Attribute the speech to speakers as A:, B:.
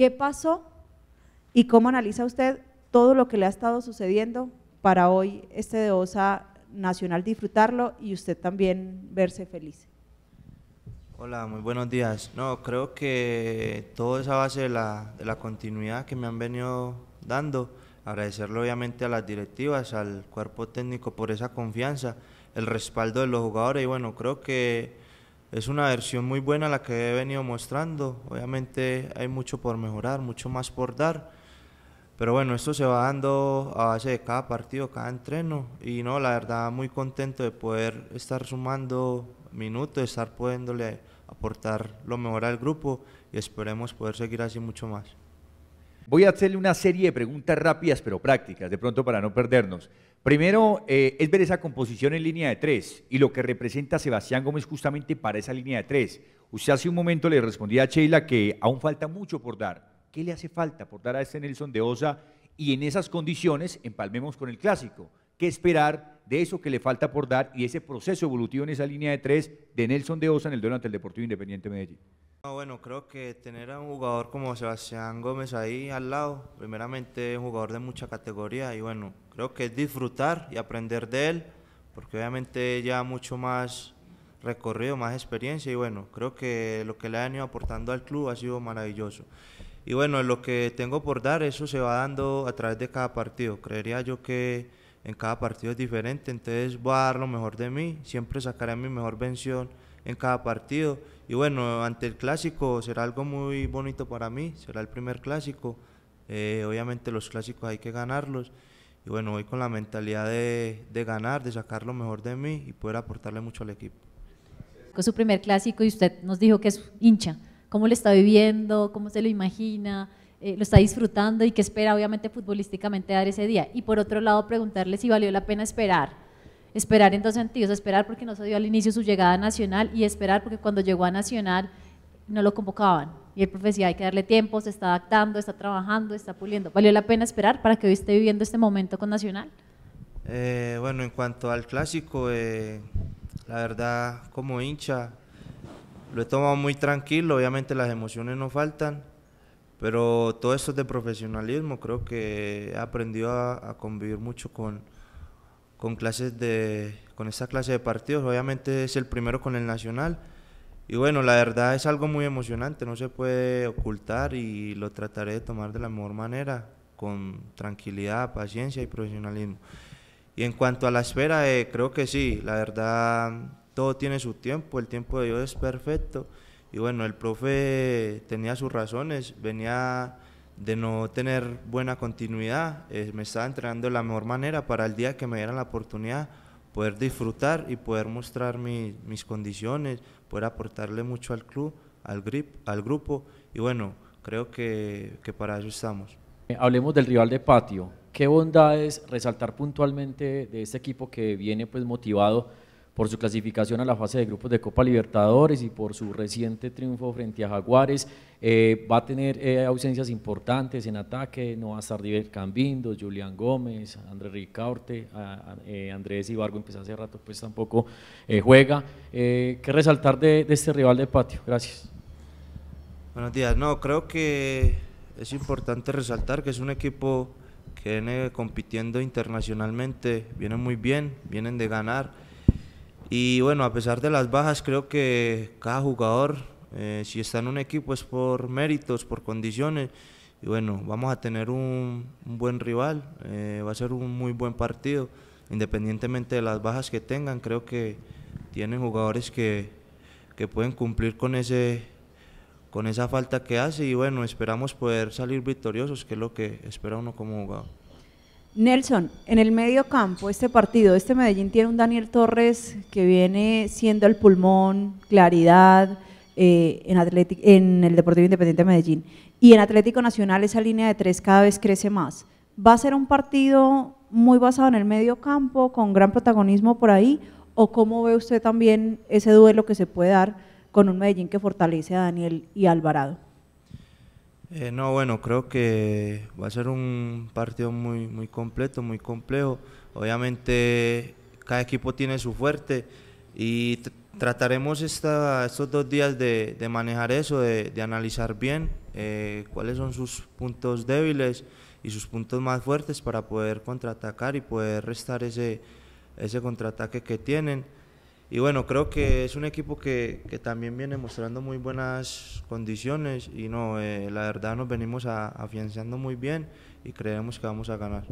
A: qué pasó y cómo analiza usted todo lo que le ha estado sucediendo para hoy este de OSA Nacional disfrutarlo y usted también verse feliz.
B: Hola, muy buenos días. No, creo que toda esa base de la, de la continuidad que me han venido dando, agradecerle obviamente a las directivas, al cuerpo técnico por esa confianza, el respaldo de los jugadores y bueno, creo que es una versión muy buena la que he venido mostrando. Obviamente hay mucho por mejorar, mucho más por dar. Pero bueno, esto se va dando a base de cada partido, cada entreno. Y no, la verdad, muy contento de poder estar sumando minutos, estar pudiéndole aportar lo mejor al grupo y esperemos poder seguir así mucho más. Voy a hacerle una serie de preguntas rápidas pero prácticas, de pronto para
A: no perdernos. Primero, eh, es ver esa composición en línea de tres y lo que representa Sebastián Gómez justamente para esa línea de tres. Usted hace un momento le respondía a Sheila que aún falta mucho por dar. ¿Qué le hace falta por dar a este Nelson de Osa? Y en esas condiciones, empalmemos con el clásico. ¿Qué esperar de eso que le falta por dar y ese proceso evolutivo en esa línea de tres de Nelson de Osa en el duelo ante el Deportivo Independiente de Medellín?
B: Ah, bueno, creo que tener a un jugador como Sebastián Gómez ahí al lado, primeramente es un jugador de mucha categoría y bueno, creo que es disfrutar y aprender de él, porque obviamente ya mucho más recorrido, más experiencia y bueno, creo que lo que le ha ido aportando al club ha sido maravilloso. Y bueno, lo que tengo por dar, eso se va dando a través de cada partido. Creería yo que en cada partido es diferente, entonces voy a dar lo mejor de mí, siempre sacaré mi mejor vención en cada partido. Y bueno, ante el clásico será algo muy bonito para mí, será el primer clásico. Eh, obviamente los clásicos hay que ganarlos. Y bueno, voy con la mentalidad de, de ganar, de sacar lo mejor de mí y poder aportarle mucho al equipo.
A: Con su primer clásico y usted nos dijo que es hincha. ¿Cómo le está viviendo? ¿Cómo se lo imagina? Eh, lo está disfrutando y qué espera obviamente futbolísticamente dar ese día. Y por otro lado, preguntarle si valió la pena esperar Esperar en dos sentidos, esperar porque no se dio al inicio su llegada a Nacional y esperar porque cuando llegó a Nacional no lo convocaban. Y el profe decía, hay que darle tiempo, se está adaptando, está trabajando, está puliendo. ¿Valió la pena esperar para que hoy esté viviendo este momento con Nacional?
B: Eh, bueno, en cuanto al clásico, eh, la verdad, como hincha, lo he tomado muy tranquilo, obviamente las emociones no faltan, pero todo eso es de profesionalismo, creo que he aprendido a convivir mucho con, con clases de con esta clase de partidos. Obviamente es el primero con el Nacional. Y bueno, la verdad es algo muy emocionante, no se puede ocultar y lo trataré de tomar de la mejor manera, con tranquilidad, paciencia y profesionalismo. Y en cuanto a la esfera, eh, creo que sí, la verdad todo tiene su tiempo, el tiempo de Dios es perfecto. Y bueno, el profe tenía sus razones, venía de no tener buena continuidad. Eh, me estaba entrenando de la mejor manera para el día que me dieran la oportunidad poder disfrutar y poder mostrar mis condiciones, poder aportarle mucho al club, al, grip, al grupo y bueno, creo que, para eso estamos. Eh, hablemos del rival de patio. ¿Qué es
A: resaltar puntualmente de este equipo que viene pues motivado por su clasificación a la fase de grupos de Copa Libertadores y por su reciente triunfo frente a Jaguares. Eh, va a tener eh, ausencias importantes en ataque, no va a estar Diver Cambindo, Julián Gómez, Andrés Ricaurte, eh, Andrés Ibargo empezó hace rato, pues tampoco juega. ¿Qué resaltar de, este rival de patio? Gracias.
B: Buenos días. No, creo que es importante resaltar que es un equipo que viene compitiendo internacionalmente, viene muy bien, vienen de ganar y bueno, a pesar de las bajas, creo que cada jugador, eh, si está en un equipo, es por méritos, por condiciones. Y bueno, vamos a tener un, buen rival, eh, va a ser un muy buen partido. Independientemente de las bajas que tengan, creo que tienen jugadores que, que pueden cumplir con ese con esa falta que hace y bueno, esperamos poder salir victoriosos, que es lo que espera uno como jugador.
A: Nelson, en el medio campo, este partido, este Medellín tiene un Daniel Torres que viene siendo el pulmón, claridad eh, en, en el Deportivo Independiente de Medellín. Y en Atlético Nacional esa línea de tres cada vez crece más. ¿Va a ser un partido muy basado en el medio campo, con gran protagonismo por ahí? ¿O cómo ve usted también ese duelo que se puede dar con un Medellín que fortalece a Daniel y Alvarado?
B: Eh, no, bueno, creo que va a ser un partido muy, muy completo, muy complejo. Obviamente cada equipo tiene su fuerte y trataremos estos dos días de, manejar eso, de, analizar bien eh, cuáles son sus puntos débiles y sus puntos más fuertes para poder contraatacar y poder restar ese, ese contraataque que tienen. Y bueno, creo que es un equipo que, también viene mostrando muy buenas condiciones y no, eh, la verdad nos venimos afianzando muy bien y creemos que vamos a ganar.